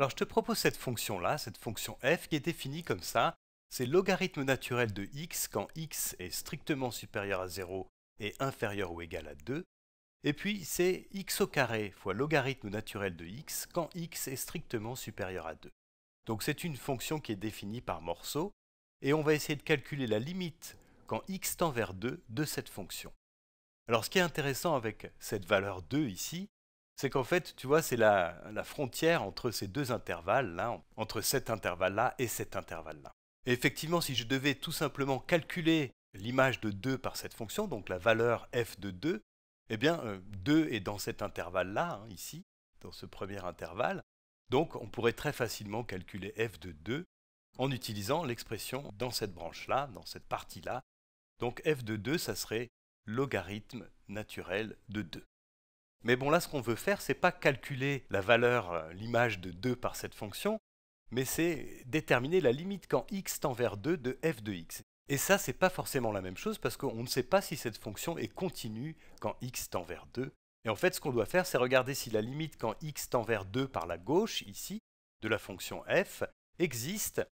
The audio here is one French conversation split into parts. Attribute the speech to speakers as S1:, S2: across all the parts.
S1: Alors je te propose cette fonction-là, cette fonction f qui est définie comme ça. C'est logarithme naturel de x quand x est strictement supérieur à 0 et inférieur ou égal à 2. Et puis c'est x au carré fois logarithme naturel de x quand x est strictement supérieur à 2. Donc c'est une fonction qui est définie par morceaux. et on va essayer de calculer la limite quand x tend vers 2 de cette fonction. Alors ce qui est intéressant avec cette valeur 2 ici, c'est qu'en fait, tu vois, c'est la, frontière entre ces deux intervalles-là, entre cet intervalle-là et cet intervalle-là. Et effectivement, si je devais tout simplement calculer l'image de 2 par cette fonction, donc la valeur f de 2, eh bien, 2 euh, est dans cet intervalle-là, hein, ici, dans ce premier intervalle. Donc, on pourrait très facilement calculer f de 2 en utilisant l'expression dans cette branche-là, dans cette partie-là. Donc, f de 2, ça serait logarithme naturel de 2. Mais bon, là, ce qu'on veut faire, c'est pas calculer la valeur, euh, l'image de 2 par cette fonction, mais c'est déterminer la limite quand x tend vers 2 de f de x. Et ça, c'est pas forcément la même chose parce qu'on ne sait pas si cette fonction est continue quand x tend vers 2. Et en fait, ce qu'on doit faire, c'est regarder si la limite quand x tend vers 2 par la gauche, ici, de la fonction f, existe,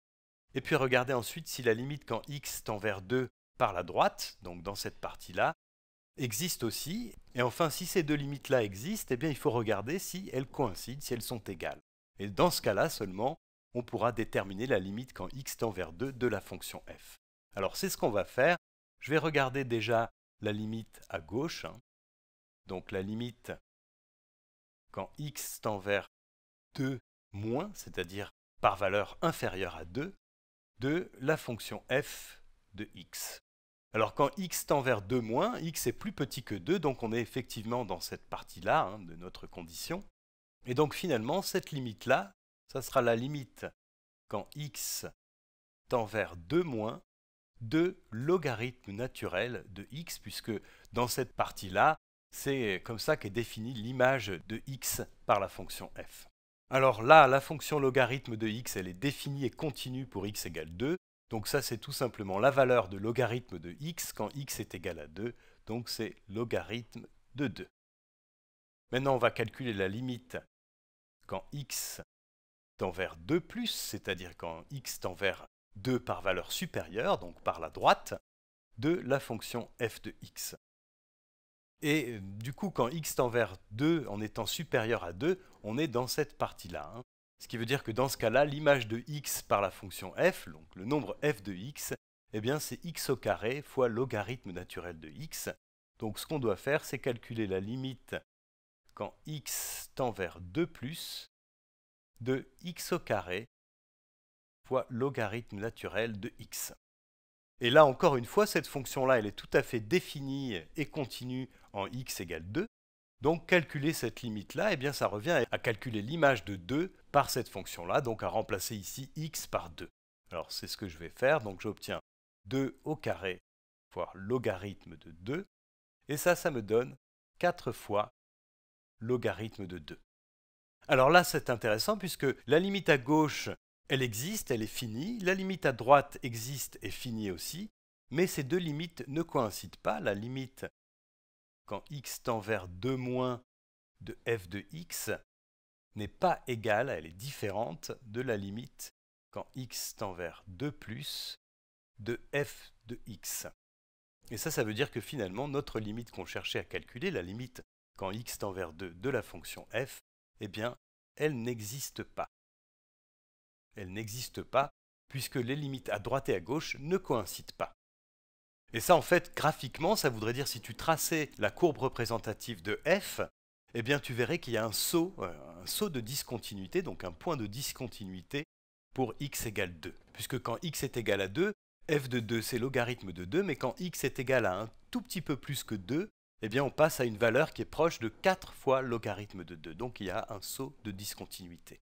S1: et puis regarder ensuite si la limite quand x tend vers 2 par la droite, donc dans cette partie-là, existe aussi. Et enfin, si ces deux limites-là existent, eh bien, il faut regarder si elles coïncident, si elles sont égales. Et dans ce cas-là seulement, on pourra déterminer la limite quand x tend vers 2 de la fonction f. Alors c'est ce qu'on va faire. Je vais regarder déjà la limite à gauche. Hein. Donc la limite quand x tend vers 2 moins, c'est-à-dire par valeur inférieure à 2, de la fonction f de x. Alors quand x tend vers 2 moins, x est plus petit que 2, donc on est effectivement dans cette partie-là hein, de notre condition. Et donc finalement, cette limite-là, ça sera la limite quand x tend vers 2 moins de logarithme naturel de x, puisque dans cette partie-là, c'est comme ça qu'est définie l'image de x par la fonction f. Alors là, la fonction logarithme de x, elle est définie et continue pour x égale 2. Donc ça, c'est tout simplement la valeur de logarithme de x quand x est égal à 2, donc c'est logarithme de 2. Maintenant, on va calculer la limite quand x tend vers 2 plus, c'est-à-dire quand x tend vers 2 par valeur supérieure, donc par la droite, de la fonction f de x. Et euh, du coup, quand x tend vers 2 en étant supérieur à 2, on est dans cette partie-là. Hein. Ce qui veut dire que dans ce cas-là, l'image de x par la fonction f, donc le nombre f de x, eh bien c'est x au carré fois logarithme naturel de x. Donc ce qu'on doit faire, c'est calculer la limite quand x tend vers 2 plus de x au carré fois logarithme naturel de x. Et là, encore une fois, cette fonction-là, elle est tout à fait définie et continue en x égale 2. Donc calculer cette limite-là, eh bien ça revient à calculer l'image de 2 par cette fonction-là, donc à remplacer ici x par 2. Alors c'est ce que je vais faire, donc j'obtiens 2 au carré fois logarithme de 2, et ça, ça me donne 4 fois logarithme de 2. Alors là, c'est intéressant puisque la limite à gauche, elle existe, elle est finie, la limite à droite existe et finie aussi, mais ces deux limites ne coïncident pas, la limite quand x tend vers 2 moins de f de x n'est pas égale, elle est différente de la limite quand x tend vers 2 plus de f de x. Et ça, ça veut dire que finalement, notre limite qu'on cherchait à calculer, la limite quand x tend vers 2 de la fonction f, eh bien, elle n'existe pas. Elle n'existe pas puisque les limites à droite et à gauche ne coïncident pas. Et ça, en fait, graphiquement, ça voudrait dire si tu traçais la courbe représentative de f, eh bien, tu verrais qu'il y a un saut, euh, un saut de discontinuité, donc un point de discontinuité pour x égale 2. Puisque quand x est égal à 2, f de 2, c'est logarithme de 2, mais quand x est égal à un tout petit peu plus que 2, eh bien, on passe à une valeur qui est proche de 4 fois logarithme de 2. Donc, il y a un saut de discontinuité.